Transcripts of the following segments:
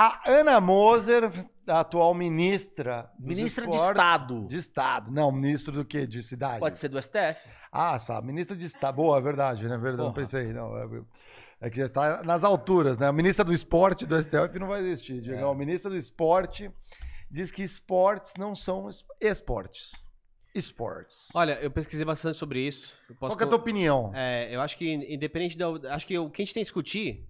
A Ana Moser, a atual ministra. Ministra esportes, de Estado. De Estado. Não, ministro do quê? De cidade. Pode ser do STF. Ah, sabe. Ministra de Estado. Boa, é verdade, né? Verdade, não pensei. Não, é, é que está nas alturas, né? A ministra do Esporte do STF não vai existir. É. Diego. A ministra do Esporte diz que esportes não são esportes. Esportes. Olha, eu pesquisei bastante sobre isso. Qual que é a tua opinião? É, eu acho que, independente da. Acho que o que a gente tem que discutir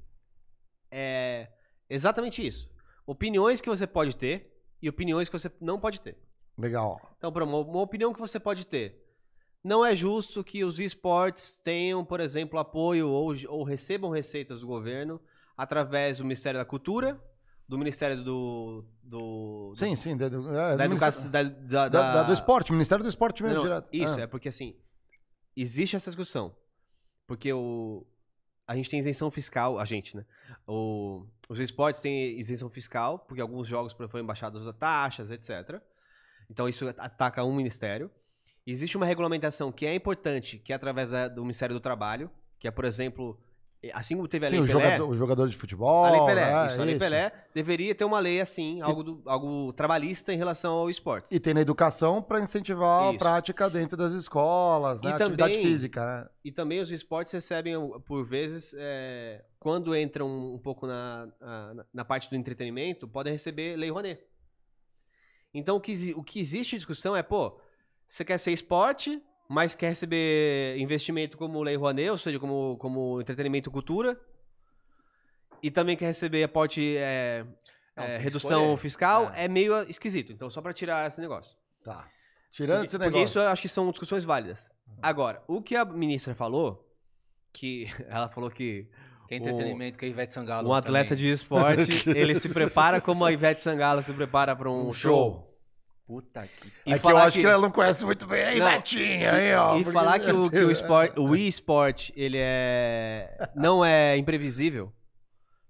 é Exatamente isso. Opiniões que você pode ter e opiniões que você não pode ter. Legal. Então, por uma, uma opinião que você pode ter. Não é justo que os esportes tenham, por exemplo, apoio ou, ou recebam receitas do governo através do Ministério da Cultura, do Ministério do. do sim, do, sim. Da, é, da, da educação. Da, da, da, do esporte, Ministério do Esporte mesmo não, direto. Isso, ah. é porque assim. Existe essa discussão. Porque o, a gente tem isenção fiscal, a gente, né? O, os esportes têm isenção fiscal, porque alguns jogos foram embaixados a taxas, etc. Então isso ataca um ministério. existe uma regulamentação que é importante, que é através do Ministério do Trabalho, que é, por exemplo, é, assim como teve a Lei o Pelé. Jogador, o jogador de futebol. A Lei Pelé, né? isso, a Lei isso. Pelé deveria ter uma lei assim, algo, do, algo trabalhista em relação ao esporte. E tem na educação para incentivar isso. a prática dentro das escolas, né? atividade física. Né? E também os esportes recebem, por vezes, é, quando entram um pouco na, na, na, parte do entretenimento, podem receber Lei Rouanet. Então o que, o que existe discussão é, pô, você quer ser esporte, mas quer receber investimento como Lei Rouanet, ou seja, como, como entretenimento cultura, e também quer receber aporte, é, Não, é, redução fiscal, é. é. meio esquisito. Então, só para tirar esse negócio. Tá. Tirando porque, esse negócio. Porque isso eu acho que são discussões válidas. Uhum. Agora, o que a ministra falou, que ela falou que que é entretenimento o, que a Ivete Sangalo. Um atleta também. de esporte, ele se prepara como a Ivete Sangalo se prepara para um, um show. show. Puta que. E é que eu acho que... que ela não conhece muito bem. Aí, Betinha, aí, ó. E falar que o, que o, esporte, o Wii Sport, ele é. não é imprevisível.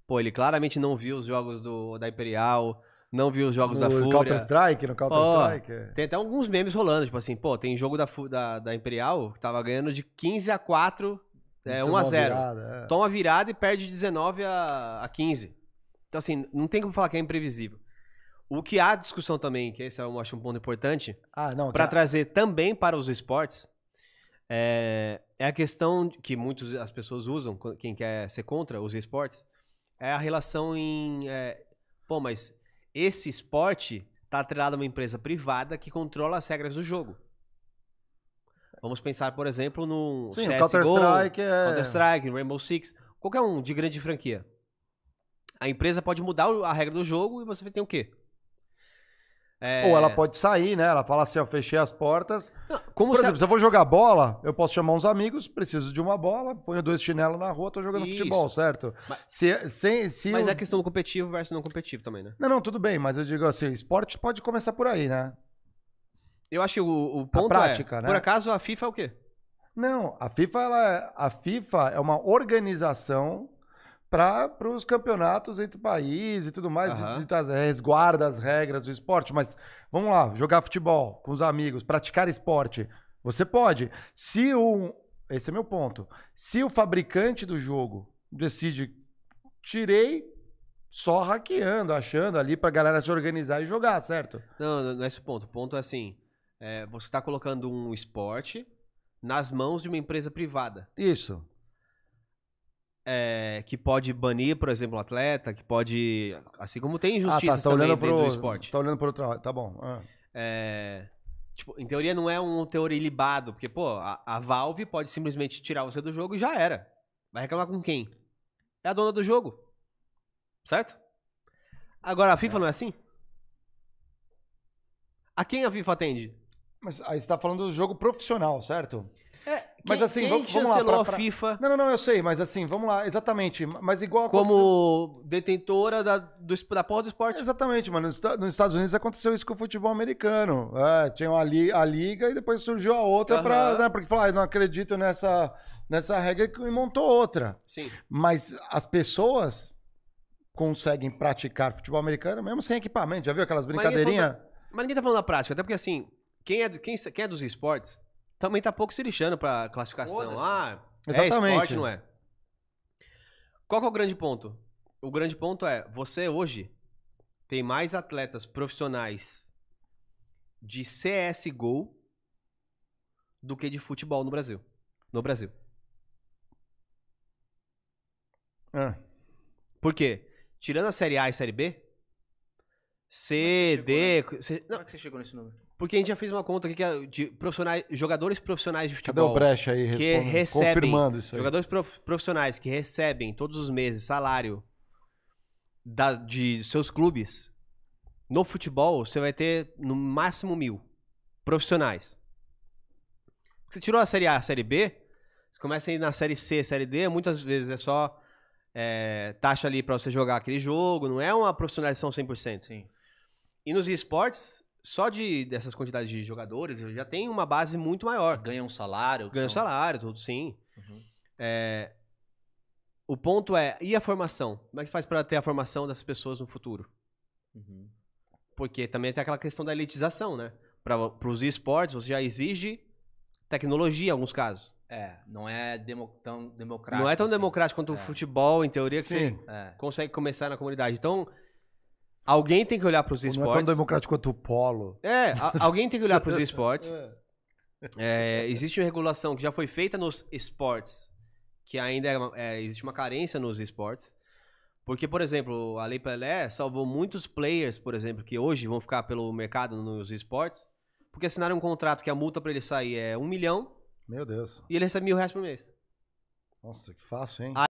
Pô, ele claramente não viu os jogos do, da Imperial, não viu os jogos no da Fúria. Counter Strike, no Counter Strike. É. Tem até alguns memes rolando, tipo assim, pô, tem jogo da, da, da Imperial que tava ganhando de 15 a 4, é, 1 a 0. Virada, é. Toma virada e perde 19 a, a 15. Então, assim, não tem como falar que é imprevisível. O que há discussão também, que esse eu é acho um ponto importante, ah, para que... trazer também para os esportes, é, é a questão que muitas as pessoas usam, quem quer ser contra os esportes, é a relação em. É, pô, mas esse esporte está atrelado a uma empresa privada que controla as regras do jogo. Vamos pensar, por exemplo, no Sim, CSGO, Counter-Strike, é... Counter Rainbow Six, qualquer um de grande franquia. A empresa pode mudar a regra do jogo e você tem o quê? É... Ou ela é. pode sair, né? Ela fala assim, eu fechei as portas. Não, como Por exemplo, a... se eu vou jogar bola, eu posso chamar uns amigos, preciso de uma bola, ponho dois chinelos na rua, tô jogando Isso. futebol, certo? Mas, se, se, se mas eu... é questão do competitivo versus não competitivo também, né? Não, não, tudo bem, mas eu digo assim, esporte pode começar por aí, né? Eu acho que o, o ponto é, prática, é, né? por acaso, a FIFA é o quê? Não, a FIFA, ela, é, a FIFA é uma organização para os campeonatos entre país e tudo mais, uhum. de, de, tá, é, resguarda as regras do esporte. Mas vamos lá, jogar futebol com os amigos, praticar esporte. Você pode. Se um. Esse é meu ponto. Se o fabricante do jogo decide, tirei só hackeando, achando ali para a galera se organizar e jogar, certo? Não, não é esse o ponto. O ponto é assim: é, você está colocando um esporte nas mãos de uma empresa privada. Isso é, que pode banir, por exemplo, um atleta, que pode. Assim como tem injustiça ah, tá, tá também dentro pro, do esporte. Tá olhando para outro. Tá bom. Ah. É, tipo, em teoria não é um teor ilibado, porque, pô, a, a Valve pode simplesmente tirar você do jogo e já era. Vai reclamar com quem? É a dona do jogo. Certo? Agora, a FIFA é. não é assim? A quem a FIFA atende? Mas aí você tá falando do jogo profissional, certo? mas assim, quem vamos, vamos lá. Pra, pra... FIFA? Não, não, não, eu sei, mas assim, vamos lá, exatamente. Mas igual Como aconteceu... detentora da, do, da porta do esporte. Exatamente, mano. Nos, nos, Estados Unidos aconteceu isso com o futebol americano. É, tinha uma li, a liga e depois surgiu a outra uhum. pra, né, porque falar, ah, não acredito nessa, nessa regra e montou outra. Sim. Mas as pessoas conseguem praticar futebol americano mesmo sem equipamento. Já viu aquelas tá brincadeirinhas? Mas ninguém tá falando da, ninguém tá falando prática, até porque assim, quem é, quem, quem é dos esportes também tá pouco se lixando pra classificação. Ah, é Exatamente. é esporte, não é? Qual que é o grande ponto? O grande ponto é, você hoje tem mais atletas profissionais de CSGO do que de futebol no Brasil. No Brasil. Ah. Por quê? Tirando a Série A e Série B, é C, D. C, Como é que você chegou nesse número? Porque a gente já fez uma conta aqui que é de profissionais, jogadores profissionais de futebol. Cadê o brecha aí? Que recebem, confirmando isso aí. Jogadores profissionais que recebem todos os meses salário da, de seus clubes. No futebol, você vai ter no máximo mil profissionais. Você tirou a Série A, a Série B, você começa a ir na Série C, Série D, muitas vezes é só é, taxa ali para você jogar aquele jogo, não é uma profissionalização 100%. Sim. E nos esportes, só de dessas quantidades de jogadores, já tem uma base muito maior. Ganha um salário. Ganha um salário, tudo sim. Uhum. É, o ponto é, e a formação? Como é que faz para ter a formação dessas pessoas no futuro? Uhum. Porque também tem aquela questão da elitização, né? Para os esportes, você já exige tecnologia em alguns casos. É, não é demo, tão democrático. Não é tão assim. democrático quanto é. o futebol, em teoria, que Sim. você é. consegue começar na comunidade. Então, Alguém tem que olhar para os esportes. Não é tão democrático quanto o polo. É, alguém tem que olhar para os esportes. É. é, existe uma regulação que já foi feita nos esportes, que ainda é é, existe uma carência nos esportes. Porque, por exemplo, a Lei Pelé salvou muitos players, por exemplo, que hoje vão ficar pelo mercado nos esportes, porque assinaram um contrato que a multa para ele sair é um milhão. Meu Deus. E ele recebe mil reais por mês. Nossa, que fácil, hein? Aí